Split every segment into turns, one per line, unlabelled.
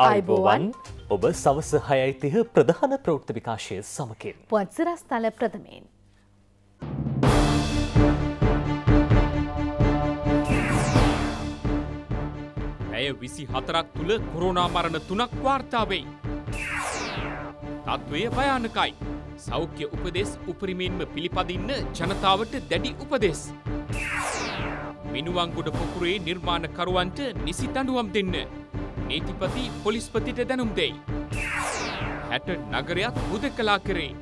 අයිබෝවන් ඔබ සවස හයයිතිහ ප්‍රධාන ප්‍රෘත්ති විකාශය සමකින්.
පුවත්සිරස් තල ප්‍රථමයෙන්.
ඇය විසි හතරක් තුළ කොරුණා මරණ තුනක් වාර්තාවෙයි. තත්ත්වය භයානකයි. සෞඛ්‍ය උපදෙස් උපරිමෙන්ම පිළිපදින්න ජනතාවට දැඩි උපදෙස්. මිනුවංගොඩ පොකුරේ නිර්මාණකරුවන්ට නිසි දඩුවම් දෙන්න. නීතිපති පොලිස්පතිට දැනුම් දෙයි. හැට නගරයක් හුද කලා කරේ.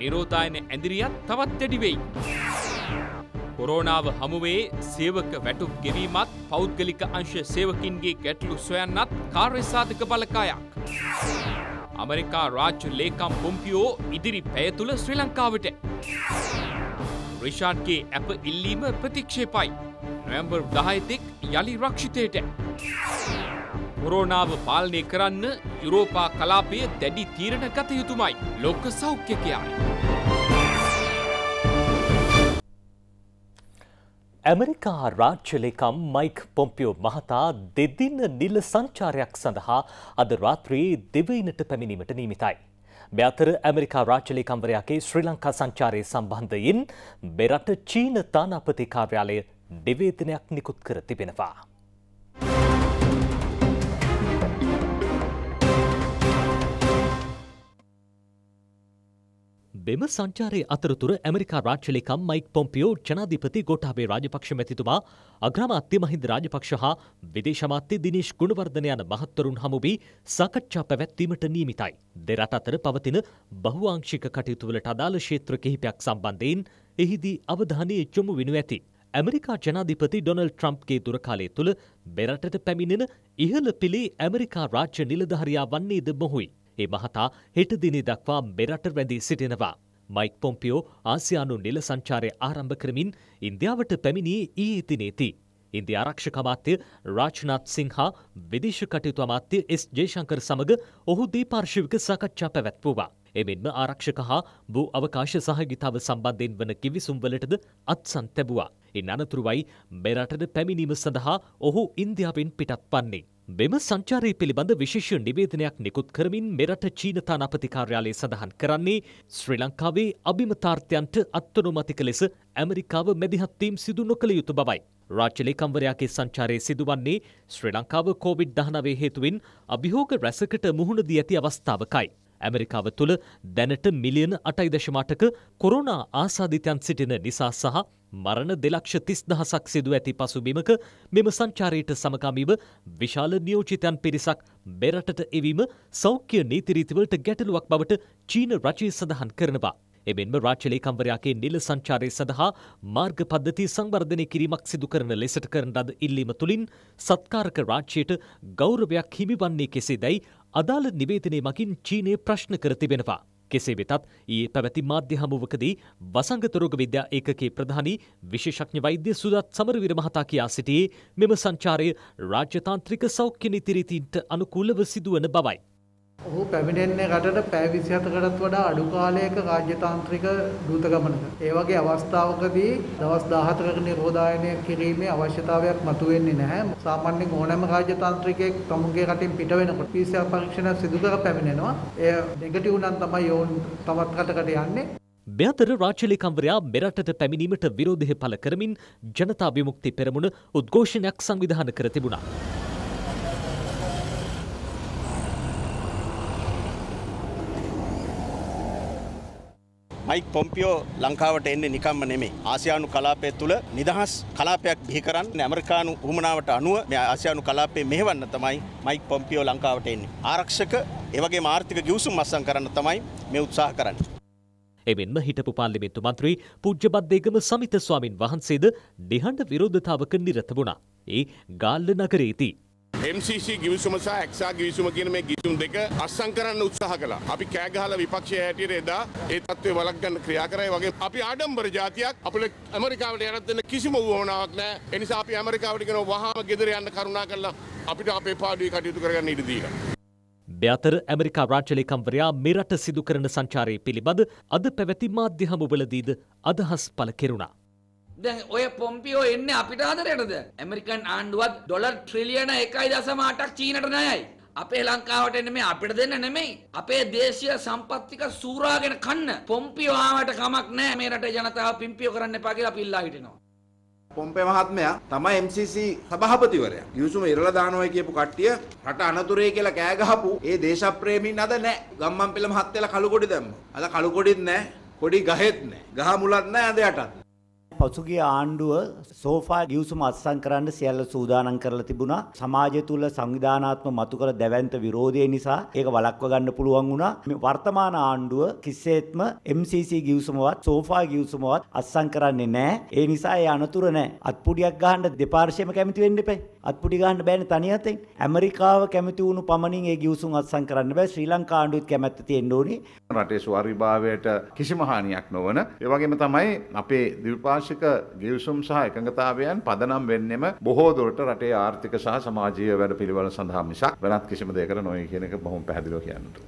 නිරෝධායන ඇදිරියත් තවත් තෙඩිවෙයි. කොරෝණාව හමුවේ සේවක වැටුම් ගෙවීමත් පෞද්ගලික අංශ සේවකින්ගේ ගැටලු සොයන්නත් කාර්යසාධක බලකායක්. අමරිකා රාජ්‍ය ලේකම් පොම්පියෝ ඉදිරි පැය තුළ ශ්‍රී ලංකාවට. රිෂාඩ්ගේ ඇප ඉල්ලීම ප්‍රතික්ෂේපයි. නොවැම්බර් දහයතෙක් යළි රක්ෂිතයට. කොරෝනාව පාලනය කරන්න යුරෝපා කලාපය දැඩි තීරණ ගත යුතුමයි ලොක සෞඛ්‍යකයායි.
ඇමරිකා රාජ්‍යලේකම් මයික් පොම්පියෝ මහතා දෙදින නිල සංචාරයක් සඳහා අද රාත්‍රයේ දෙවයිනට පැමිණීමට නීමිතයි. මෙතර ඇමරිකා රාජ්‍යලේකම්වරයාගේ ශ්‍රී ලංකා සංචාරය සම්බන්ධයෙන් මෙරට චීන තානාපති කාර්යාලය නිවේදනයක් නිකුත් කර තිබෙනවා. මෙම සංචාරය අතරතුර ඇමරිකා රාච්චලිකම් මයික් පොම්පියෝ ජනාධිපති ගොටාබේ රාජපක්ෂ මැතිතුමා අග්‍රමාත්‍ය මහින්ද රාජපක්ෂ හා විදේශමාත්‍ය දිනේශ් ගුණවර්ධන යන මහත්වරුන් හමුවී සාකච්ඡා පැවැත්වීමට නියමිතයි. දෙරට අතර පවතින බහුවාංශික කටයුතුවලට අදාළ ක්ෂේත්‍ර කිහිපයක් සම්බන්ධයෙන් එහිදී අවධානය යොමු වෙනු ඇති. ඇමරිකා ජනාධිපති ඩොනල් ට්‍රම්ප්ගේ දුරකාලය තුළ බෙරටට පැමිණෙන ඉහළ පිළි ඇමරිකා රාජ්‍ය නිලධහරයා වන්නේද මොහොයි. ඒ මහතා හෙට දිනේ දක්වා මෙරට රැඳී සිටිනවා. මයික් පොම්පියෝ ආසියානු නිල සංචාරය ආරම්භ කරමින් ඉන්දියාවට පැමිණියේ ඊයේ දිනේති. ඉන්දි ආරක්ෂක අමාත්‍ය රාජ්නාත් සිංහා විදේශ කටයුතු අමාත්‍ය එස් ජයශංකර සමග ඔහු දීපාර්ශවික සාකච්ඡා පැවැත්වුවා. එමෙන්ම ආරක්ෂක හා භූ අවකාශ සහගිතාව සම්බන්ධයෙන් වන කිවිසුම්වලටද අත්සන් තැබුවා. ඉන් අනතුරුවයි මෙරටට පැමිණීම සඳහා ඔහු ඉන්දියාවෙන් පිටත් වන්නේ. මෙම සංචාරය පිළිබඳ විශේෂ නිවේදනයක් නිකුත් කරමින් මෙරට චීන තානාපති කාර්යාලය සඳහන් කරන්නේ ශ්‍රී ලංකාවේ අභිමතාර්ථයන්ට අත්වනුමතික ලෙස ඇමරිකාව මැදිහත්වීම් සිදු නොකළ යුතු බවයි. රාජ්‍යලේකම්වරයාගේ සංචාරය සිදුවන්නේ ශ්‍රී ලංකාව කෝවිඩ් දහනවේ හේතුවෙන් අභිහෝග රැසකට මුහුණ දී ඇති අවස්ථාවකයි. ඇමරිකාව තුළ දැනට මිලියන අටයි දශමාටක කොරුණා ආසාධිතයන් සිටින නිසා සහ මරණ දෙලක්ෂ තිස් දහසක් සිදු ඇති පසුබිමක මෙම සංචාරයට සමකාමීව විශාල නියෝජිතයන් පිරිසක් බෙරටට එවීම සෞඛ්‍ය නීතිරීතිවලට ගැටලුවක් බවට චීන රජය සඳහන් කරනවා. එමෙන්ම රාජ්‍යලේකම්වරයාගේ නිල සංචාරය සඳහා මාර්ග පද්ධති සංවර්ධනය කිරීමක් සිදු කරන ලෙසට කරන ලද ඉල්ලීම තුළින් සත්කාරක රාජ්‍යයට ගෞරවයක් හිමිවන්නේ කෙසේ දැයි අදාළ නිවේදනය මකින් චීනය ප්‍රශ්න කර තිබෙනවා. කෙසේ වෙතත් ඒ පැවැති මාධ්‍ය හමුවකදී වසංගතරෝග විද්‍යා ඒකකේ ප්‍රධානී විශේෂඥ වෛද්‍ය සුදත් සමරවීර මහතා කියා සිටියේ මෙම සංචාරය රාජ්‍යතාන්ත්‍රික සෞඛ්‍ය නිතිරීතින්ට අනුකූලව සිදුවන බවයි.
ඔහු පැමිණෙන්නේ රටට පැය 27කටත් වඩා අඩු කාලයක රාජ්‍යතාන්ත්‍රික දූත ගමනක. ඒ වගේ අවස්ථාවකදී දවස් 14ක නිරෝධායනය කිරීමේ අවශ්‍යතාවයක් මතුවෙන්නේ නැහැ. සාමාන්‍යයෙන් ඕනෑම රාජ්‍යතාන්ත්‍රිකයෙක් තමුගේ රටින් පිට වෙනකොට PCR පරීක්ෂණ සිදු කර පැමිණෙනවා. එය නෙගටිව් නම් තමයි ඔවුන් තවත් රටකට යන්නේ.
මෙතර රාජ්‍යලේකම්වරයා මෙරටට පැමිණීමට විරෝධය පළ කරමින් ජනතා විමුක්ති පෙරමුණ උද්ඝෝෂණයක් සංවිධාන කර තිබුණා.
මයික් පොම්පියෝ ලංකාවට එන්නේ නිකම්ම නෙමේ. ආසියානු කලාපය තුළ නිදහස් කලාපයක් බිහි කරන්න ඇමරිකානු උමනාවට අනුව මේ ආසියානු කලාපේ මෙහෙවන්න තමයි මයික් පොම්පියෝ ලංකාවට එන්නේ. ආරක්ෂක එවගේ ආර්ථික ගිවිසුම් අස්සම් කරන්න තමයි
මේ උත්සාහ කරන්නේ. එමෙන්ම හිටපු පාර්ලිමේන්තු මන්ත්‍රී පූජ්‍යබද්දේගම සමිත ස්වාමින් වහන්සේද නිහඬ විරෝධතාවක නිරත වුණා. ඒ ගාල්ල නගරේදී
MCC ගිවිසුම සහ ඇක්සා ගිවිසුම කියන මේ ගිවිසුම් දෙක අත්සන් කරන්න උත්සාහ කළා. අපි කෑ ගහලා විපක්ෂයේ හැටියට එදා ඒ தત્ත්වය වලක් ගන්න ක්‍රියා කරයි වගේ අපි ආඩම්බර ජාතියක් අපිට ඇමරිකාවට යනත් දෙන්න කිසිම වුණාවක් නැහැ. ඒ නිසා අපි ඇමරිකාවට කියන වහාම ගෙදර යන්න කරුණා කරලා අපිට අපේ පාඩුවේ කටයුතු කරගන්න ඉඩ දීලා.
බ්‍යතර ඇමරිකා රාජ්‍යලේකම්වරයා මෙරට සිදු කරන සංචාරය පිළිබඳ අද පැවැති මාධ්‍ය හමුවලදීද අදහස් පළ කෙරුණා.
දැන් ඔය පොම්පියෝ එන්නේ අපිට ආදරයටද? American ආණ්ඩුවත් dollar ට්‍රිලියන 1.8ක් චීනට ණයයි. අපේ ලංකාවට එන්නේ මේ අපිට දෙන්න නෙමෙයි. අපේ දේශීය සම්පත්තික සූරාගෙන කන්න පොම්පියෝ ආවට කමක් නැහැ. මේ රටේ ජනතාව පිම්පියෝ කරන්න එපා කියලා අපි ඉල්ලා හිටිනවා. පොම්පේ මහත්මයා තමයි MCC සභාපතිවරයා. යුසුම ඉරලා දානවා කියපු කට්ටිය රට අනතුරේ කියලා කෑ ගහපු ඒ දේශප්‍රේමීන් අද නැහැ. ගම්මන්පිල මහත්තයලා කළු කොඩි දැම්මා. අද කළු කොඩිත් නැහැ. කොඩි ගහෙත් නැහැ. ගහ මුලත් නැහැ අද යටත්. පසුගිය
ආණ්ඩුව සෝෆා ගිවිසුම අත්සන් කරන්න සියල්ල සූදානම් කරලා තිබුණා. සමාජය තුල සංවිධානාත්මක මතු කළ දැවැන්ත විරෝධය නිසා ඒක වළක්ව ගන්න පුළුවන් වුණා. මේ වර්තමාන ආණ්ඩුව කිසිසේත්ම MCC ගිවිසුමවත් සෝෆා ගිවිසුමවත් අත්සන් කරන්නේ නැහැ. ඒ නිසා ඒ අනතුර නැහැ. අත්පුඩියක් ගහන්න දෙපාර්ශ්වයම කැමති වෙන්න එපා. අත්පුඩි ගහන්න බෑනේ තනියතෙන්. ඇමරිකාව කැමති වුණු පමණින් ඒ ගිවිසුම් අත්සන් කරන්න බෑ. ශ්‍රී ලංකා ආණ්ඩුවෙත් කැමැත්ත තියෙන්න ඕනේ. රටේ
ස්වාරිභාවයට කිසිම හානියක් නොවන. ඒ වගේම තමයි අපේ ද්විපාර්ශ්ව ආංශික ගිවිසුම් සහ එකඟතාවයන් පදනම් වෙන්නෙම බොහෝ දුරට රටේ ආර්ථික සහ සමාජීය වැඩ පිළිවෙල සඳහා මිසක් වෙනත් කිසිම දෙයකට නොයි කියන එක බොහොම පැහැදිලිව කියන්නට.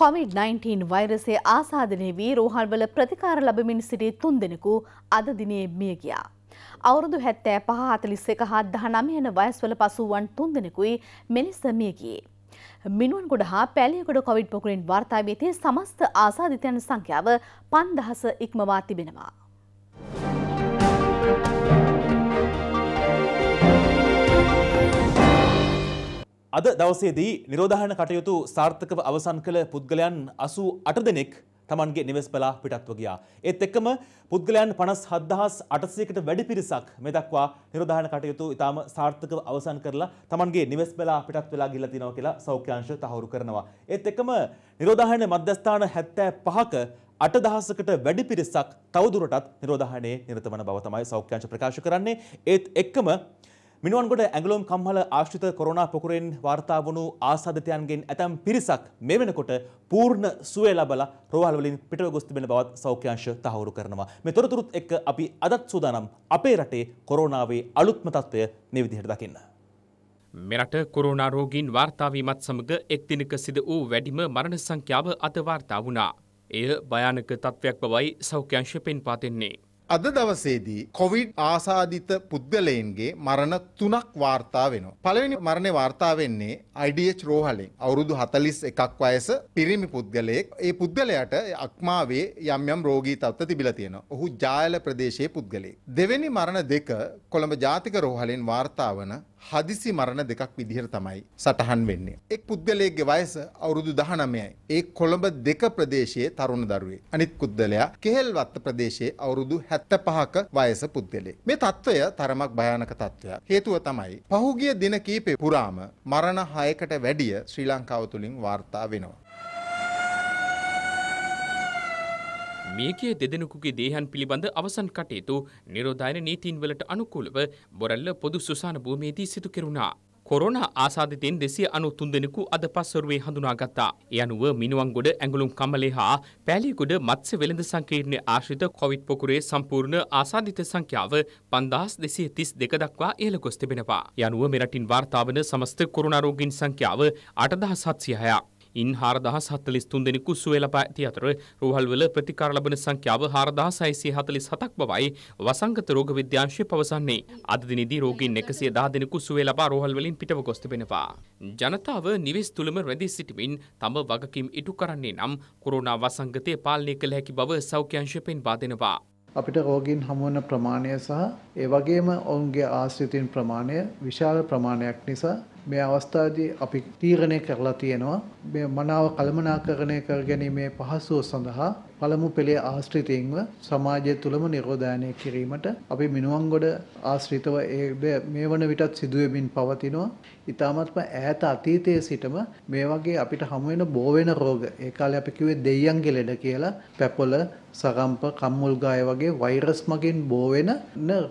COVID-19 වෛරසේ ආසාදනය වී රෝහල්වල ප්‍රතිකාර ලබමින් සිටි තුන් දෙනෙකු අද දිනේ මිය ගියා. අවුරුදු හැත්තෑ පහ හතලිස් එක හත් දහනමයන වයස්වල පසුවන් තුන් දෙනෙකුයි මෙලෙස මියගියේ. මිනුවන්ගොඩ හා පැලියගොඩ කොවිඩ් පොකුරෙන් වාර්තාාවේ තේ සමස්ත ආසාධිතයන සංඛ්‍යාව පන්දහස ඉක්මවා තිබෙනවා.
අද දවසේදී නිරෝධහන කටයුතු සාර්ථකව අවසන් කළ පුද්ගලයන් අසූ අට දෙනෙක් තමන්ගේ නිවෙස් පලා පිටත්ව ගියා. ඒත් එක්කම පුද්ගලයන් 57800කට වැඩි පිරිසක් මේ දක්වා නිරෝධායන කටයුතු ඉතාම සාර්ථකව අවසන් කරලා තමන්ගේ නිවෙස් පලා පිටත් වෙලා ගිහිල්ලා තිනවා කියලා සෞඛ්‍යාංශ තහවුරු කරනවා. ඒත් එක්කම නිරෝධායන මධ්‍යස්ථාන 75ක අටදහසකට වැඩි පිරිසක් තවදුරටත් නිරෝධායනයේ නිරත වන බව තමයි සෞඛ්‍යාංශ ප්‍රකාශ කරන්නේ. ඒත් එක්කම මිනුවන්ගොඩ ඇඟලොම් කම්හල ආශ්‍රිත කොරෝනා පොකුරෙන් වාර්තා වුණු ආසාධිතයන්ගෙන් ඇතම් පිරිසක් මේ වෙනකොට පූර්ණ සුවය ලබලා රෝහල් වලින් පිටව ගොස් තිබෙන බවත් සෞඛ්‍යාංශ තහවුරු කරනවා. මේ තොරතුරුත් එක්ක අපි අදත් සූදානම් අපේ රටේ කොරෝනාවේ අලුත්ම තත්ත්වය මේ විදිහට දකින්න.
මෙරට කොරෝනා රෝගීන් වාර්තාවීමත් සමග එක් දිනක සිදු වූ වැඩිම මරණ සංඛ්‍යාව අද වාර්තා වුණා. එය භයානක තත්ත්වයක් බවයි සෞඛ්‍යාංශ පෙන්වා දෙන්නේ.
අද දවසේදී කොවිඩ් ආසාධිත පුද්ගලයන්ගේ මරණ තුනක් වාර්තා වෙනවා. පළවෙනි මරණය වාර්තා වෙන්නේ IDH රෝහලෙන්. අවුරුදු 41ක් වයස පිරිමි පුද්ගලයෙක්. ඒ පුද්ගලයාට අක්මාවේ යම් යම් රෝගී තත්ත්ව තිබිලා තියෙනවා. ඔහු ජායල ප්‍රදේශයේ පුද්ගලයෙක්. දෙවෙනි මරණ දෙක කොළඹ ජාතික රෝහලෙන් වාර්තා වන හදිසි මරණ දෙකක් විදිහට තමයි සටහන් වෙන්නේ. එක් පුද්ගලයෙක්ගේ වයස අවුරුදු 19යි. ඒ කොළඹ දෙක ප්‍රදේශයේ තරුණ දරුවෙක්. අනිත් පුද්ගලයා කෙහෙල්වත්ත ප්‍රදේශයේ අවුරුදු 75ක වයස පුද්ගලයෙක්. මේ తত্ত্বය තරමක් භයානක తত্ত্বයක්. හේතුව තමයි පහුගිය දින කීපේ පුරාම මරණ 6කට වැඩිය ශ්‍රී ලංකාව තුලින්
වාර්තා වෙනවා. මියගිය දෙදෙනෙකුගේ දේහන් පිළිබඳ අවසන් කටයුතු නිරෝධායන නීතින්වලට අනුකූලව බොරල්ල පොදු සුසාන භූමියේදී සිදු කෙරුණා. කොරෝන ආසාධිතයෙන් දෙසිය අනු තුන්දෙනෙකු අද පස්වරුවේ හඳුනාගත්තා. එ අනුව මිනුවන්ගොඩ ඇඟලුම් කමලේ හා පැලිකුඩ මත්ස වෙළඳ සංකීර්ණය ආශ්‍රිත කොවිත් පොකුරේ සම්පූර්ණ ආසාධිත සංඛ්‍යාව පන්දස් දෙසිය තිස් දෙක දක්වා ඉහළ ගොස් තිබෙනවා. යනුව මෙරටින් වාර්තාාවන සමස්ත කොරුණාරෝගින් සංඛ්‍යාව අටදහ සත්සියහයක්. ඉන් හාරදහස් හත්තලිස් තුන් දෙනෙකු සුවල පැති අතර රෝහල්වල ප්‍රතිකාර ලබන සංඛ්‍යාව හාරදහස් අයිසිය හතලිස් හතක් බවයි වසංගත රෝග විද්‍යාංශය පවසන්නේ. අද දිනේදී රෝගීන් එකසිය දහ දෙනෙකු සුවය ලබා රෝහල්වලින් පිටව ගොස් තිබෙනවා. ජනතාව නිවෙස් තුළම රැඳී සිටමින් තම වගකීම් ඉටු කරන්නේ නම් කොරෝනා වසංගතය පාලනය කළ හැකි බව සෞඛ්‍යංශය පෙන්වා දෙනවා.
අපිට රෝගීන් හමුවන ප්‍රමාණය සහ ඒ වගේම ඔවුන්ගේ ආශ්‍රිතයින් ප්‍රමාණය විශාල ප්‍රමාණයක් නිසා මේ අවස්ථාවේදී අපි තීරණය කරලා තියෙනවා මේ මනාව කළමනාකරණය කර ගැනීමේ පහසුව සඳහා පළමු පෙළේ ආශ්‍රිතයින්ව සමාජය තුළම නිරෝධායනය කිරීමට අපි මිනුවන්ගොඩ ආශ්‍රිතව ඒ මේ වන විටත් සිදුවෙමින් පවතිනවා. ඊටාමත්ම ඈත අතීතයේ සිටම මේ වගේ අපිට හමු වෙන බෝ වෙන රෝග ඒ කාලේ අපි කිව්වේ දෙයියන්ගේ ලෙඩ කියලා පැපොල, සරම්ප, කම්මුල් ගාය වගේ වෛරස් මගින් බෝ වෙන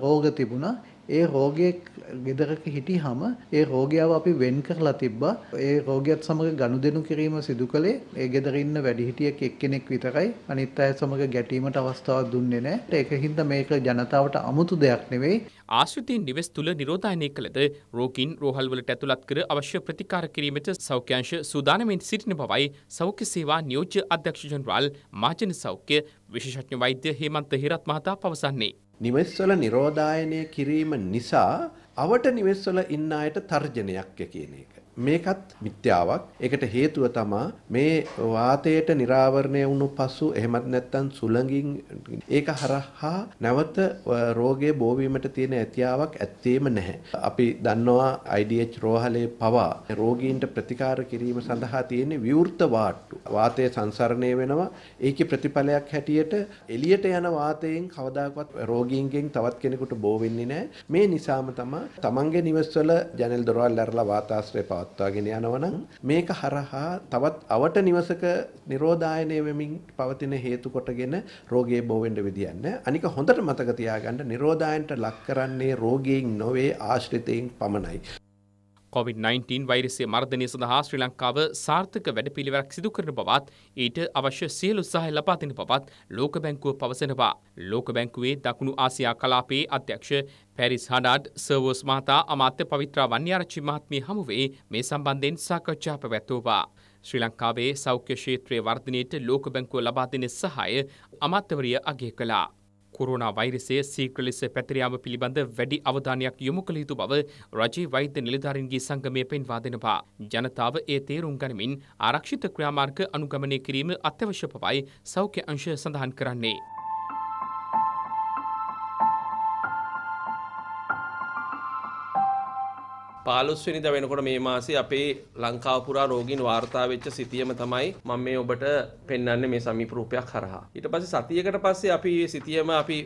රෝග තිබුණා. ඒ රෝගයෙක් ගෙදරක හිටි හම ඒ රෝගයාව අපි වෙන් කරලා තිබ්බා ඒ රෝගයත් සමඟ ගනුදෙනු කිරීම සිදු කළේ ඒ ගෙදරඉන්න වැඩිහිටියක් එක්කෙනෙක් විතරයි අනිත් අය සමඟ ගැටීමට අවස්ථාවක් දුන්නේ නෑ ඒක හින්ද මේක ජනතාවට අමුතු දෙයක් නෙවෙයි
ආශ්‍රිතීන් නිවෙස් තුළ නිරෝධායනය කළද රෝගීන් රෝහල්වලට ඇතුළත් කර අවශ්‍ය ප්‍රතිකාර කිරීමට සෞඛ්‍යංශ සූදානමින් සිටින බවයි සෞඛ්‍ය සේවා නියෝජ්‍ය අධ්‍යක්ෂ ජනරාල් මාජන සෞඛ්‍ය විශේෂඥ වෛද්‍ය හේමන්ත හිරත් මහතා පවසන්නේ
නිවෙස්වල නිරෝධායනය කිරීම නිසා අවට නිවෙස්වල ඉන්න අයට තර්ජනයක් කියන එක. මේකත් මිත්‍යාවක්. ඒකට හේතුව තමා මේ වාතයට නිරාවරණය වුණු පසු එහෙමත් නැත්නම් සුළඟින් ඒක හරහා නැවත රෝගයේ බෝවීමට තියෙන ඇතියාවක් ඇත්තේම නැහැ. අපි දන්නවා IDH රෝහලේ පවා රෝගීන්ට ප්‍රතිකාර කිරීම සඳහා තියෙන විවෘත වාට්ටු. වාතය සංසරණය වෙනවා. ඒකේ ප්‍රතිඵලයක් හැටියට එළියට යන වාතයෙන් කවදාකවත් රෝගීන්ගෙන් තවත් කෙනෙකුට බෝ වෙන්නේ නැහැ. මේ නිසාම තමයි තමන්ගේ නිවෙස්වල ජනෙල් දොරවල් ඇරලා වාතාශ්‍රය පවා පවත්වාගෙන යනවනම් මේක හරහා තවත් අවට නිවසක නිරෝධායනය වෙමින් පවතින හේතු කොටගෙන රෝගයේ බොවෙන්න විදියන්න. අනික හොඳට මතක තියාගන්න නිරෝධායනට ලක් කරන්නේ රෝගීන් නොවේ ආශ්‍රිතයින් පමණයි.
කොවිD-19 වෛරසය මර්ධනය සඳහා ශ්‍රී ලංකාව සාර්ථක වැඩපිළිවෙලක් සිදු කරන බවත් ඊට අවශ්‍ය සියලු සහාය ලබා දෙන බවත් ලෝක බැංකුව පවසනවා. ලෝක බැංකුවේ දකුණු ආසියා කලාපයේ අධ්‍යක්ෂ පැරිස් හඩාඩ් සර්වෝස් මහතා අමාත්‍ය පවිත්‍රා වන්‍යාරච්චි මහත්මිය හමු වේ මේ සම්බන්ධයෙන් සාකච්ඡා පැවැත්වුවා. ශ්‍රී ලංකාවේ සෞඛ්‍ය ක්ෂේත්‍රයේ වර්ධනයට ලෝක බැංකුව ලබා දෙන සහාය අමාත්‍යවරිය අගය කළා. කොරුණ වෛරසය සීක්‍ර ලෙස පැතිරයාම පිළිබඳ වැඩි අවධානයක් යොමු කළ යුතු බව රජයේ වෛද්‍ය නිලධාරින්ගේ සංගමය පෙන්වා දෙනවා. ජනතාව ඒ තේරුම් ගනිමින් ආරක්ෂිත ක්‍රියාමාර්ග අනුගමනය කිරීම අත්‍යවශ්‍ය බවයි සෞඛ්‍ය අංශය සඳහන් කරන්නේ.
15 වෙනකොට මේ මාසේ අපේ ලංකාව පුරා රෝගීන් වාර්තා වෙච්ච සිතියම තමයි මම මේ ඔබට පෙන්වන්නේ මේ සමීප රූපයක් හරහා. ඊට පස්සේ සතියකට පස්සේ අපි මේ සිතියම අපි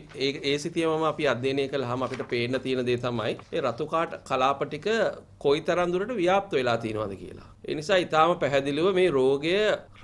ඒ සිතියමම අපි අධ්‍යයනය කළාම අපිට පේන්න තියෙන දේ තමයි ඒ රතු කාට කලාප ටික කොයි තරම් දුරට ව්‍යාප්ත වෙලා තියෙනවද කියලා. ඒ නිසා ඊටාම පැහැදිලිව මේ රෝගය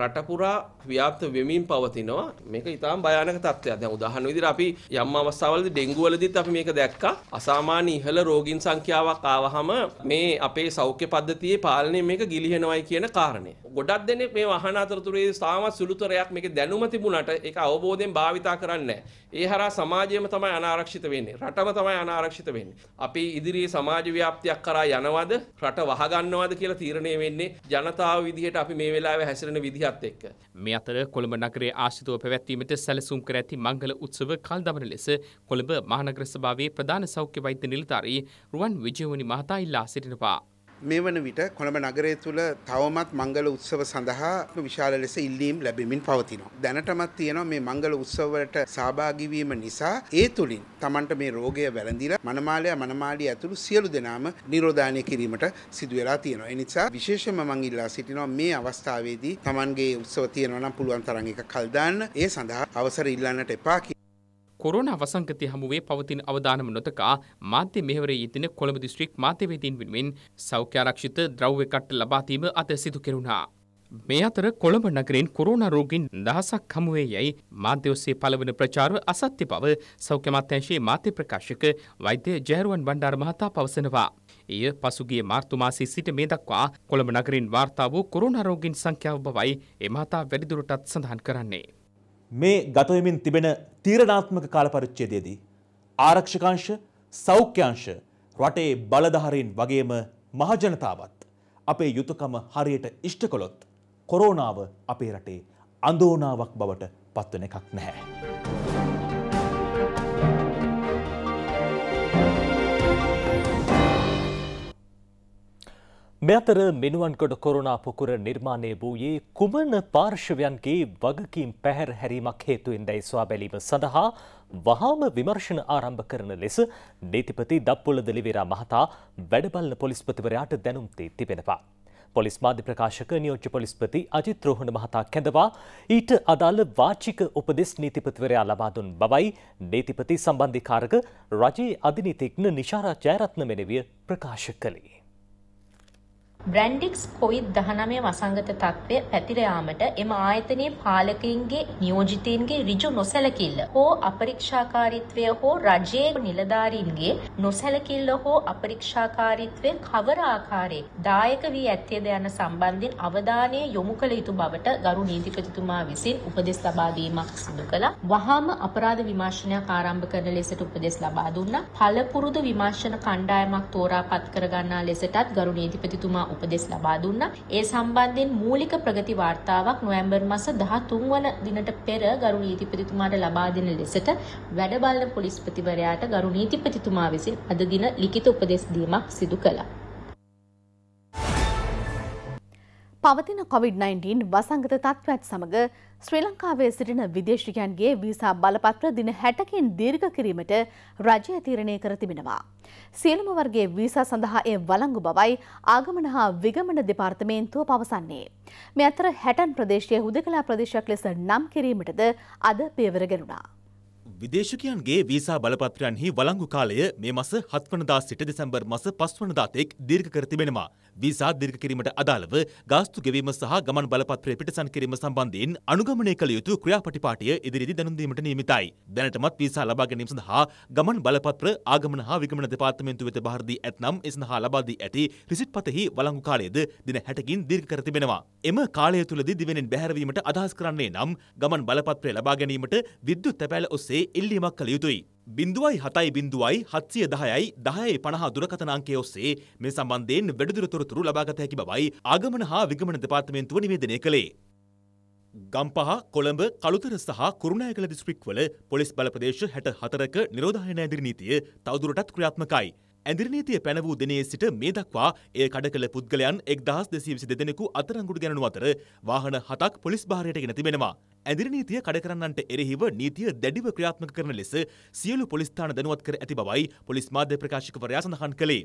රට පුරා ව්‍යාප්ත වෙමින් පවතිනවා. මේක ඊටාම භයානක තත්ත්වයක්. දැන් උදාහරණ විදිහට අපි යම් අවස්ථාවලදී ඩෙන්ගු වලදීත් අපි මේක දැක්කා. අසාමාන්‍ය ඉහළ රෝගීන් සංඛ්‍යාවක් ආවහම මේ අපේ සෞඛ්‍ය පද්ධතියේ පාලනය මේක ගිලිහෙනවයි කියන කාරණය. ගොඩක් දෙනෙක් මේ වහන අතරතුරේ සාමත් සුළුතරයක් මේකේ දැනුම තිබුණාට ඒක අවබෝධයෙන් භාවිතා කරන්නේ ඒ හරහා සමාජයම තමයි අනාරක්ෂිත වෙන්නේ. රටම තමයි අනාරක්ෂිත වෙන්නේ. අපි ඉදිරියේ සමාජ ව්‍යාප්තියක් කරා යනවා ගන්නවද රට වහගන්නවද කියලා තීරණය වෙන්නේ ජනතාව විදිහට අපි මේ වෙලාවේ හැසිරෙන විදිහත් එක්ක.
මේ අතර කොළඹ නගරයේ ආශ්‍රිතව පැවැත්වීමට සැලසුම් කර ඇති මංගල උත්සව කල් දමන ලෙස කොළඹ මහනගර සභාවේ ප්‍රධාන සෞඛ්‍ය වෛද්‍ය නිලධාරී රුවන් විජයවනි මහතා ඉල්ලා සිටිනවා.
මේ වන විට කොළඹ නගරය තුළ තවමත් මංගල උත්සව සඳහා
විශාල ලෙස ඉල්ලීම් ලැබෙමින් පවතිනවා. දැනටමත් තියෙනවා මේ මංගල උත්සවවලට සහභාගී වීම නිසා ඒ තුලින් Tamanට මේ රෝගය වැළඳිලා මනමාලයා මනමාලිය ඇතුළු සියලු දෙනාම නිරෝධානය කිරීමට සිදු වෙලා තියෙනවා. ඒ නිසා විශේෂයෙන්ම මම ඉල්ලා සිටිනවා මේ අවස්ථාවේදී Tamanගේ උත්සව තියෙනවා නම් පුළුවන් තරම් එක කල් දාන්න. ඒ සඳහා අවසර ඉල්ලන්නට එපා කොරෝනා වසංගතය හමුවේ පවතින අවධානම නොතකා මාධ්‍ය මෙහෙවරේ යෙදෙන කොළඹ දිස්ත්‍රික් මාධ්‍යවේදීන් වෙනුවෙන් සෞඛ්‍යාරක්ෂිත ද්‍රව්‍ය කට්ට ලබා දීම අද සිදු කෙරුණා. මේ අතර කොළඹ නගරෙන් කොරෝනා රෝගීන් දහසක් හමුවේ යයි මාධ්‍ය ඔස්සේ පළවන ප්‍රචාරව අසත්‍ය බව සෞඛ්‍ය අමාත්‍යාංශයේ මාධ්‍ය ප්‍රකාශක වෛද්‍ය ජයරුවන් බණ්ඩාර මහතා පවසනවා. එය පසුගිය මාර්තු මාසයේ සිට මේ දක්වා කොළඹ නගරින් වාර්තා වූ කොරෝනා රෝගීන් සංඛ්‍යාව බවයි එමහතා වැඩිදුරටත් සඳහන් කරන්නේ. මේ ගතවෙමින් තිබෙන තීරණාත්මක
කාලපරිච්ඡේදයේදී ආරක්ෂකාංශ සෞඛ්‍යංශ රටේ බලධාරීන් වගේම මහජනතාවත් අපේ යුතුයකම හරියට ඉෂ්ට කළොත් කොරෝනාව අපේ රටේ අඳෝනාවක් බවට පත්වන එකක් නැහැ.
මෙතර මිනුවන්කොට කොරුණා පුකුර නිර්මාණය වූයේ කුමන පාර්ශවයන්ගේ වගකීම් පැහැර හැරීමක් හේතුවෙන් දැයි ස්වා බැලීම සඳහා වහාම විමර්ශන ආරම්භ කරන ලෙස නීතිපති දප්පුල දෙලිවෙරා මහතා වැඩබලන පොලිස්පතිවරයාට දැනුම් දී තිබෙනවා. පොලිස් මාධ්‍ය ප්‍රකාශක නියෝජ්‍ය පොලිස්පති අජිත් රෝහණ මහතා කැඳවා ඊට අදාළ වාචික උපදෙස් නීතිපතිවරයා ලබා දුන් බවයි නීතිපති සම්බන්ධීකාරක රජයේ අධිනීතිඥ නිශාරා ජයරත්න මෙනවිය ප්‍රකාශ කළේ.
බ්‍රැන්ඩික්ස් කොවිඩ් 19 වසංගත තත්ත්වය පැතිර යාමට එම ආයතනයේ පාලකයින්ගේ නියෝජිතයින්ගේ ඍජු නොසැලකිල්ල හෝ අපරීක්ෂාකාරීත්වය හෝ රජයේ නිලධාරීන්ගේ නොසැලකිල්ල හෝ අපරීක්ෂාකාරීත්වය කවර ආකාරයේ දායක වී ඇත්තේද යන සම්බන්ධයෙන් අවධානය යොමු කළ යුතු බවට ගරු නීතිපතිතුමා විසින් උපදෙස් ලබා දීමක් සිදු කළා. වහාම අපරාධ විමර්ශනයක් ආරම්භ කරන ලෙසට උපදෙස් ලබා දුන්නා. පළපුරුදු විමර්ශන කණ්ඩායමක් තෝරා පත් කර ගන්නා ලෙසටත් ගරු නීතිපතිතුමා උපදෙස් ලබා දුන්නා. ඒ සම්බන්ධයෙන් මූලික ප්‍රගති වාර්තාවක් නොවැම්බර් මාස 13 වන දිනට පෙර ගරු නීතිපතිතුමාට ලබා දෙන ලෙසට වැඩ බලන පොලිස්පතිවරයාට ගරු නීතිපතිතුමා විසින් අද දින ලිඛිත උපදෙස් දීමක් සිදු කළා. පවතින කොවිD-19 වසංගත තත්ත්වයක් සමඟ ශ්‍රී ලංකාවේ සිටින විදේශිකයන්ගේ වීසා බලපත්‍ර දින හැටකින් දීර්ඝ කිරීමට රජය තීරණය කර තිබෙනවා. සියලුම වර්ගේ වීසා සඳහා එය වලංගු බවයි ආගමන හා විගමන දෙපාර්තමේන්තුව පවසන්නේ. මේ අතර හැටන් ප්‍රදේශයේ හුදකලා ප්‍රදේශයක් ලෙස නම් කිරීමටද අද පියවර ගෙනුණා.
විදේශකයන්ගේ වීසා බලපත්‍රයන්හි වලංගු කාලය මේ මස හත්වනදා සිට දෙසැම්බර් මස පස්වනදාතෙක් දීර්ඝ කර තිබෙනවා. වීසා දීර්ඝ කිරීමට අදාළව ගාස්තු ගෙවීම සහ ගමන් බලපත්‍රය පිටසන් කිරීම සම්බන්ධයෙන් අනුගමනය කළ යුතු ක්‍රියාපටිපාටිය ඉදිරියේදී දැනුම් දීමට නියමිතයි. දැනටමත් වීසා ලබා ගැනීම සඳහා ගමන් බලපත්‍ර ආගමන හා විගමන දෙපාර්තමේන්තුව වෙත බහර දී ඇතනම් ඒ සඳහා ලබා දී ඇති රිසිට්පතෙහි වලංගු කාලයද දින 60කින් දීර්ඝ කර තිබෙනවා. එම කාලය තුලදී දිවෙනින් බැහැරවීමට අදහස් කරන්නේ නම් ගමන් බලපත්‍රය ලබා ගැනීමට විද්‍යුත් තැපෑල ඔස්සේ අපේ ඉල්ලීමක් කළ යුතුයි. බිඳුවයි හතයි බිඳුවයි හත්සිය දහයයි දහයයි පණහා දුරකථනාංකය ඔස්සේ මේ සම්බන්ධයෙන් වැඩිදුර තොරතුරු ලබාගත හැකි බවයි ආගමන හා විගමන දෙපාර්තමේන්තුව නිවේදනය කළේ. ගම්පහ කොළඹ කළුතර සහ කුරුණෑගල දිස්ත්‍රික්වල පොලිස් බලප්‍රදේශ හැට හතරක නිරෝධායන ඇදිරි නීතිය තවදුරටත් ක්‍රියාත්මකයි. ඇදිරනීතිය පැන වූ දිනයේ සිට මේ දක්වා එය කඩ කළ පුද්ගලයන් 1222 දෙනෙකු අත්අඩංගුවට ගැනුණු අතර වාහන 7ක් පොලිස් භාරයට ගෙන තිබෙනවා. ඇදිරනීතිය කඩ කරන්නන්ට එරෙහිව නීතිය දැඩිව ක්‍රියාත්මක කරන ලෙස සියලු පොලිස් ස්ථාන දැනුවත් කර ඇති බවයි පොලිස් මාධ්‍ය ප්‍රකාශකවරයා සඳහන් කළේ.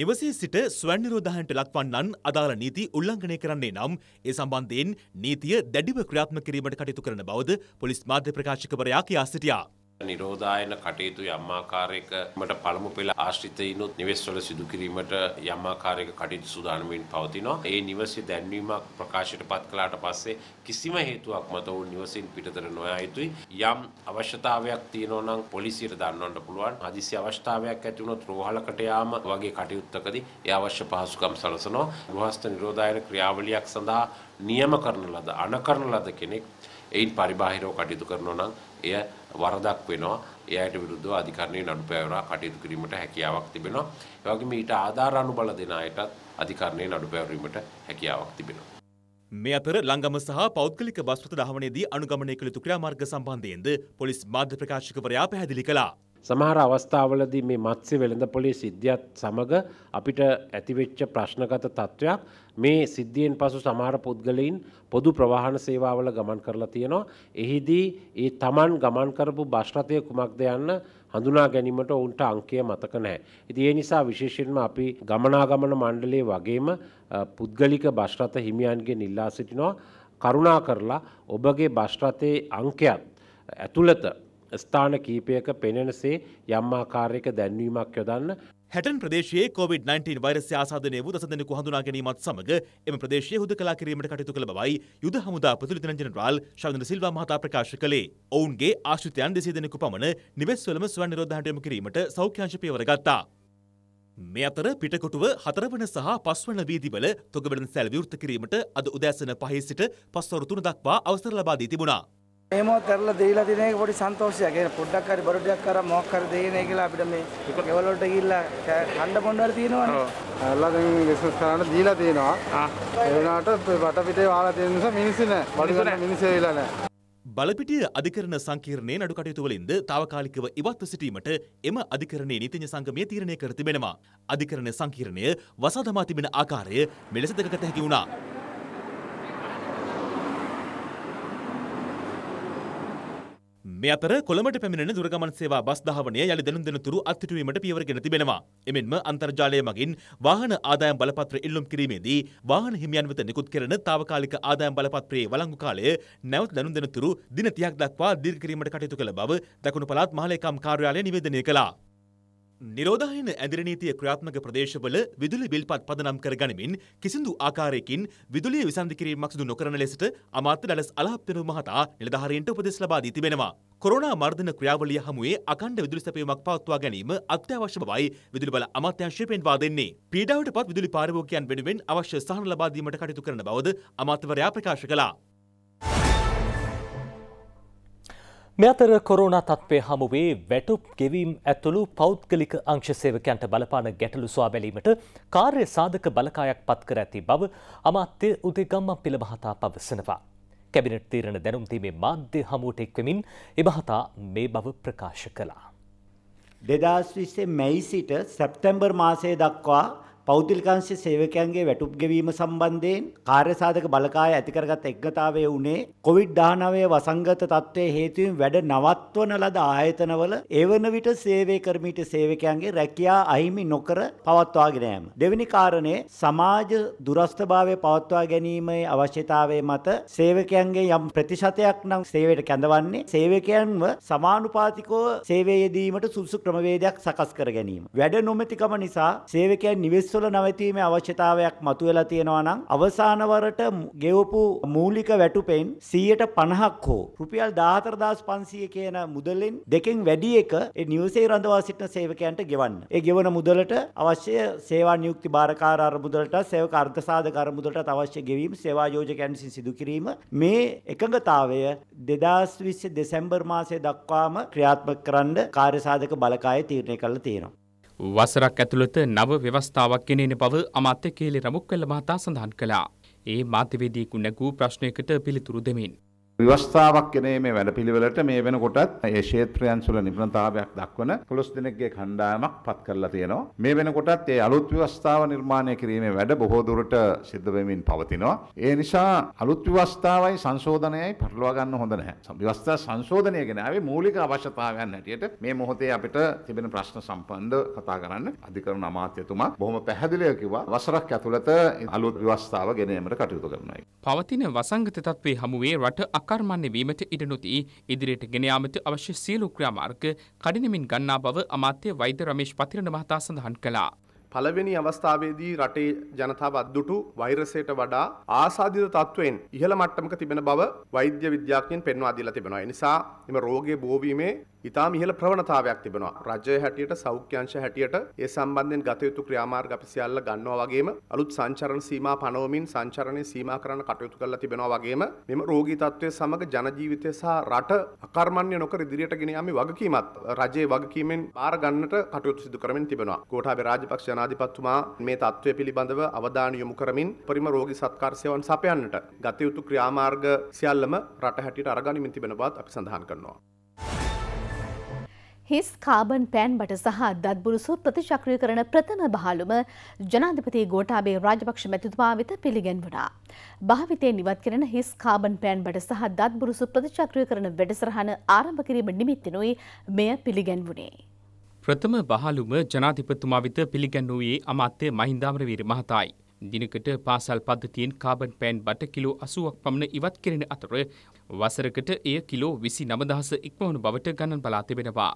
නිවසේ සිට ස්වන්නිරෝධහන්ට ලක්වන්නන් අදාළ නීති උල්ලංඝනය කරන්නේ නම් ඒ සම්බන්ධයෙන් නීතිය දැඩිව ක්‍රියාත්මක කිරීමට කටයුතු කරන බවද පොලිස් මාධ්‍ය ප්‍රකාශකවරයා කියා සිටියා.
නිරෝධායන කටයුතු යම්මාකාරයක මට පළමු පෙළ ආශ්‍රිතයිනුත් නිවෙස්වල සිදු කිරීමට යම්මාකාරයක කටයුතු සූදානමින් පවතිනවා. ඒ නිවසේ දැන්වීමක් ප්‍රකාශයට පත් කළාට පස්සේ කිසිම හේතුවක් මත ඔවුන් නිවසින් පිටතර නොයා යුතුයි. යම් අවශ්‍යතාවයක් තියෙනවා නම් පොලිසියට දන්වන්න පුළුවන්. හදිසි අවස්ථාවක් ඇති වුණොත් රෝහලකට යාම වගේ කටයුත්තකදී ඒ අවශ්‍ය පහසුකම් සලසනවා. ගෘහස්ත නිරෝධායන ක්‍රියාවලියක් සඳහා නියම කරන ලද අනකරන ලද කෙනෙක් එයින් පරිබාහිරව කටයුතු කරනවා නම් එය වරදක් වෙනවා. එයාට විරුද්ධව අධිකරණයේ නඩු පැවරා කටයුතු කිරීමට හැකියාවක් තිබෙනවා. ඒ වගේම ඊට ආධාර අනුබල දෙන අයටත් අධිකරණයේ නඩු පැවරීමට හැකියාවක් තිබෙනවා.
මේ අතර ලංගම සහ පෞද්ගලික බස්රථ දහවනේදී අනුගමනය කළ යුතු ක්‍රියාමාර්ග සම්බන්ධයෙන්ද පොලිස් මාධ්‍ය ප්‍රකාශකවරයා
පැහැදිලි කළා. සමහර අවස්ථාවලදී මේ මත්සේ වෙළඳ පොලේ සිද්ධියත් සමඟ අපිට ඇතිවෙච්ච ප්‍රශ්නගත තත්ත්වයක් මේ සිද්ධියෙන් පසු සමහර පුද්ගලයින් පොදු ප්‍රවාහන සේවාවල ගමන් කරලා තියෙනවා. එහිදී ඒ තමන් ගමන් කරපු භශ්රතය කුමක්ද යන්න හඳුනා ගැනීමට ඔවුන්ට අංකය මතක නෑ. ඉති ඒ නිසා විශේෂයෙන්ම අපි ගමනාගමන මණ්ඩලේ වගේම පුද්ගලික භශ්රත හිමියන්ගේ නිල්ලා සිටිනවා කරුණා කරලා ඔබගේ භශ්රතයේ අංකයක් ඇතුළත ස්ථාන කීපයක පෙනෙනසේ යම් ආකාරයක දැන්වීමක් යොදන්න හැටන් ප්‍රදේශයේ
COVID-19 වෛරසය ආසාදනය වූ දසදෙනෙකු හඳුනා ගැනීමත් සමග එම ප්‍රදේශයේ හුදකලා කිරීමට කටයුතු කළ බවයි යුද හමුදා ප්‍රතිලිතන ජෙනරාල් ශවන්ද්‍ර සිල්වා මහතා ප්‍රකාශ කළේ. ඔවුන්ගේ ආශ්‍රිතයන් 200 දෙනෙකු පමණ නිවෙස්වලම ස්වයං නිරෝධහට යොමු කිරීමට සෞඛ්‍යාංශ පියවර ගත්තා. මේ අතර පිටකොටුව හතරවන සහ පස්වන වීදිවල තොගවැඩන සැල් විවෘත කිරීමට අද උදෑසන 5 සිට පස්වරු 3 දක්වා අවසර ලබා දී තිබුණා.
මේමොත් ඇරලා දීලා තියෙන එක පොඩි සන්තෝෂයක්. ඒ පොඩ්ඩක් හරි බර ටිකක් අර මොකක් හරි දෙන්නේ කියලා අපිට මේ ගෙවල් වලට ගිහිල්ලා හඬ පොණ්ඩ හරි තියෙනවනේ. ඇරලා දැන් බිස්නස් කරන්න දීලා තියෙනවා. ඒ වුණාට වටපිටේ වහලා තියෙන නිසා මිනිස්සු නෑ. බඩු ගන්න මිනිස්සු එවිලා නෑ.
බලපිටිය අධිකරණ සංකීර්ණයේ නඩු කටයුතුවලින්ද තාවකාලිකව ඉවත්ව සිටීමට එම අධිකරණයේ නීතිඥ සංගමය තීරණය කර තිබෙනවා. අධිකරණ සංකීර්ණය වසාදමා තිබෙන ආකාරය මෙලෙස දැකගත හැකි වුණා. මේ අතර කොළඹට පැමිණෙන දුරගමන් සේවා බස් ධාවනය යළි දැනුම් දෙන තුරු අත්හිටුවීමට පියවරගෙන තිබෙනවා. එමෙන්ම අන්තර්ජාලය මගින් වාහන ආදායම් බලපත්‍ර ඉල්ලුම් කිරීමේදී වාහන හිමියන් වෙත නිකුත් කරන తాවකාලික ආදායම් බලපත්‍රයේ වළංගු කාලය නැවත දැනුම් දෙන තුරු දින 30ක් දක්වා දීර්ඝ කිරීමට කටයුතු කළ බව දකුණු පළාත් මහලේකම් කාර්යාලය නිවේදනය කළා. නිරෝධායන ඇදිරි නීතිය ක්‍රියාත්මක ප්‍රදේශවල විදුලි බිල්පත් පදනම් කරගනිමින් කිසිදු ආකාරයකින් විදුලිය විසන්ධි කිරීමක් සිදු නොකරන ලෙසට අමාත්‍ය ඩලස් අලහප්පෙනු මහතා නිලධාරීන්ට උපදෙස් ලබා දී තිබෙනවා. කොරෝනා මර්ධන ක්‍රියාවලිය හමුවේ අඛණ්ඩ විදුලි සැපයීමක් පවත්වා ගැනීම අත්‍යවශ්‍ය බවයි විදුලි බල අමාත්‍යාංශය පෙන්වා දෙන්නේ. පීඩාවට පත් විදුලි පාරිභෝගිකයන් වෙනුවෙන් අවශ්‍ය සහන ලබා දීමට කටයුතු කරන බවද අමාත්‍යවරයා ප්‍රකාශ කළා.
මෙතර කොරෝනා තත්ත්වය හමුවේ වැටුප් ගෙවීම් ඇතුළු පෞද්ගලික අංශ සේවකයන්ට බලපාන ගැටලු සොයා බැලීමට කාර්ය සාධක බලකායක් පත්කර ඇති බව අමාත්‍ය උදේගම්ම පිළ මහතා පවසනවා. කැබිනට් තීරණ දැනුම් දීමේ මාධ්‍ය හමුවට එක්වෙමින් එමහතා මේ බව
ප්‍රකාශ කළා. දෙදස් විස්සේ මැයි සිට සැප්තැම්බර් මාසය දක්වා පෞද්ගලික අංශයේ සේවකයන්ගේ වැටුප් ගෙවීම සම්බන්ධයෙන් කාර්ය සාධක බලකාය ඇති කරගත් එක්ගතාවයේ උනේ COVID-19 වසංගත තත්ත්වයේ හේතුවෙන් වැඩ නවත්වන ලද ආයතනවල එවන විට සේවය කර්මීට සේවකයන්ගේ රැකියා අහිමි නොකර පවත්වාගෙන යාම. දෙවෙනි කාරණේ සමාජ දුරස්ථභාවය පවත්වා ගැනීමේ අවශ්‍යතාවය මත සේවකයන්ගේ යම් ප්‍රතිශතයක් නම් සේවයට කැඳවන්නේ සේවකයන්ව සමානුපාතිකව සේවය යෙදීමට සුදුසු ක්‍රමවේදයක් සකස් කර ගැනීම. වැඩ නොමැතිකම නිසා සේවකයන් නිවෙස් පිරිස්සොල නැවතීමේ අවශ්‍යතාවයක් මතුවෙලා තියෙනවා නම් අවසාන වරට ගෙවපු මූලික වැටුපෙන් 150ක් හෝ රුපියල් 14500 කියන මුදලෙන් දෙකෙන් වැඩි එක ඒ නිවසේ රඳවා සිටින සේවකයන්ට ගෙවන්න. ඒ ගෙවන මුදලට අවශ්‍ය සේවා නියුක්ති භාරකාර අරමුදලට සේවක අර්ථසාධක අරමුදලට අවශ්‍ය ගෙවීම් සේවා යෝජකයන් විසින් සිදු කිරීම මේ එකඟතාවය 2020 දෙසැම්බර් මාසය දක්වාම ක්‍රියාත්මක කරන්න කාර්යසාධක බලකාය තීරණය කළා තියෙනවා.
වසරක් ඇතුළත නව ව්‍යවස්ථාවක් ගෙනෙන බව අමාත්‍ය කේලි රමුක්වැල්ල මහතා සඳහන් කළා. ඒ මාධ්‍යවේදීකු නැගූ ප්‍රශ්නයකට පිළිතුරු දෙමින්
ව්‍යවස්ථාවක් කිරීමේ වැඩපිළිවෙලට මේ වෙනකොටත් ඒ ක්ෂේත්‍රයන් තුළ නිපුණතාවයක් දක්වන 15 දෙනෙක්ගේ කණ්ඩායමක් පත් කරලා තියෙනවා. මේ වෙනකොටත් ඒ අලුත් ව්‍යවස්ථාව නිර්මාණය කිරීමේ වැඩ බොහෝ දුරට සිද්ධ වෙමින් පවතිනවා. ඒ නිසා අලුත් ව්‍යවස්ථාවයි සංශෝධනයයි පටලවා ගන්න හොඳ නැහැ. ව්‍යවස්ථා සංශෝධනය ගැන ආවේ මූලික අවශ්‍යතාවයන් හැටියට මේ මොහොතේ අපිට තිබෙන ප්‍රශ්න සම්බන්ධ කතා කරන්න අධිකරණ අමාත්‍යතුමා බොහොම පැහැදිලිව කිව්වා වසරක් ඇතුළත අලුත් ව්‍යවස්ථාව ගෙන ඒමට කටයුතු කරනයි.
පවතින වසංගත තත්ත්වයේ හමුවේ රට අක අකර්මණ්‍ය වීමට ඉඩ නොදී ඉදිරියට ගෙන යාමට අවශ්‍ය සියලු ක්‍රියාමාර්ග කඩිනමින් ගන්නා බව අමාත්‍ය වෛද්‍ය රමේෂ් පතිරණ මහතා සඳහන් කළා. පළවෙනි අවස්ථාවේදී රටේ ජනතාව අද්දුටු වෛරසයට වඩා ආසාදිත තත්ත්වයෙන් ඉහළ මට්ටමක තිබෙන බව වෛද්‍ය විද්‍යාඥයන් පෙන්වා දීලා තිබෙනවා. ඒ නිසා එම රෝගේ බෝවීමේ ඉතාම ඉහළ ප්‍රවණතාවයක් තිබෙනවා. රජය හැටියට සෞඛ්‍යංශ හැටියට ඒ සම්බන්ධයෙන් ගත යුතු ක්‍රියාමාර්ග අපි සියල්ල ගන්නවා වගේම අලුත් සංචරණ සීමා පනවමින් සංචරණය සීමා කරන්න කටයුතු කරලා තිබෙනවා වගේම මෙම රෝගී තත්ත්වය සමග ජන ජීවිතය සහ රට අකර්මණ්‍ය නොකර ඉදිරියට ගෙන යාමේ වගකීමත් රජයේ වගකීමෙන් බාර ගන්නට කටයුතු සිදු කරමින් තිබෙනවා. ගෝඨාභය රාජපක්ෂ ජනාධිපතිතුමා මේ තත්ත්වය පිළිබඳව අවධානය යොමු කරමින් උපරිම රෝගී සත්කාර සේවාවන් සපයන්නට ගත යුතු ක්‍රියාමාර්ග සියල්ලම රට හැටියට අරගනිමින් තිබෙන බවත් අපි සඳහන් කරනවා.
හිස් කාබන් පෑන් බට සහ දත්බුරුසු ප්‍රතිශක්‍රිය කරන ප්‍රථම බහලුම ජනාධිපති ගෝටාබේ රාජපක්ෂ මැතිතුමා වෙත පිළිගැන්වනා. භාවිතයෙන් ඉවත් කරන හිස් කාබන් පෑන් බට සහ දත්බුරුසු ප්‍රතිශක්‍රිය කරන වැඩසරහන ආරම්භ කිරීම නිමිත්තෙනුයි මෙය පිළිගැන්වුණේ.
ප්‍රථම බහලුම ජනාධිපතිතුමා වෙත පිළිගැන්වූයේ අමාත්‍ය මහින්ද අමරවීර මහතායි. දිනකට පාසල් පද්ධතියෙන් කාබන් පෑන් බට කිලෝ 80ක් පමණ ඉවත් කෙරෙන අතර වසරකට එය කිලෝ 29000 ඉක්මවන බවට ගණන් බලා තිබෙනවා.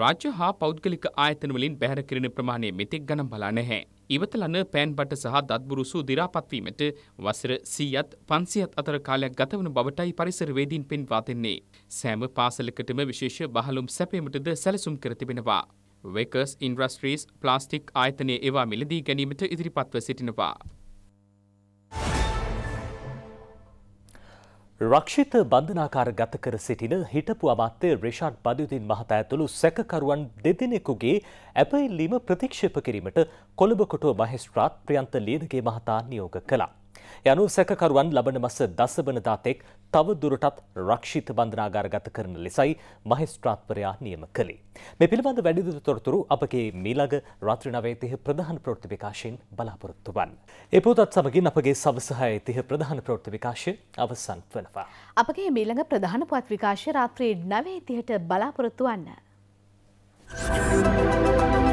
රාජ්‍ය හා පෞද්ගලික ආයතන වලින් බැහැර කෙරෙන ප්‍රමාණය මෙතෙක් ගණන් බලා නැහැ. ඉවතලන පෑන් බට සහ දත්බුරුසු දි รา පත් වීමට වසර 100ත් 500ත් අතර කාලයක් ගතවන බවටයි පරිසරවේදීන් පෙන්වා දෙන්නේ. සෑම පාසලකටම විශේෂ බහලුම් සැපයීමටද සැලසුම් කර තිබෙනවා. වෙකර්ස් ඉන්ඩ්‍රස්ට්‍රීස් ප්ලාස්ටික් ආයතනය ඒවා මිලදී ගැනීමට ඉදිරිපත්ව සිටිනවා.
රක්ෂිත බන්ධනාකාර ගත කර සිටින හිටපු අමාත්‍ය රේෂාන් බදුදින් මහතා ඇතුළු සැකකරුවන් දෙදෙනෙකුගේ ඇපැල්ලීම ප්‍රතික්ෂේප කිරීමට කොළඹ කොටුව මහේස්ත්‍රාත් ප්‍රියන්ත ලියනගේ මහතා නියෝග කළා. යනු සැකකරුවන් ලබන මස දසවනදාතෙක් තව දුරටත් රක්ෂිත බන්ධනාගාරගත කරන ලෙසයි මහිස්ත්‍රාත්වරයා නියම කළේ. මේ පිළිබඳ වැඩිදුර තොරතුරු අපගේ මීළඟ රාත්‍රී නවයේ තිහ ප්‍රධාන ප්‍රවෘත්ති විකාශයෙන් බලාපොරොත්තු වන්. ඒ පුවතත් සමගින් අපගේ සවසහයේ තිහ ප්‍රධාන ප්‍රවෘත්ති විකාශය අවසන් වනවා.
අපගේ මීළඟ ප්‍රධාන පුවත් විකාශය රාත්‍රී නවයේ තිහට බලාපොරොත්තු වන්න. Thank you.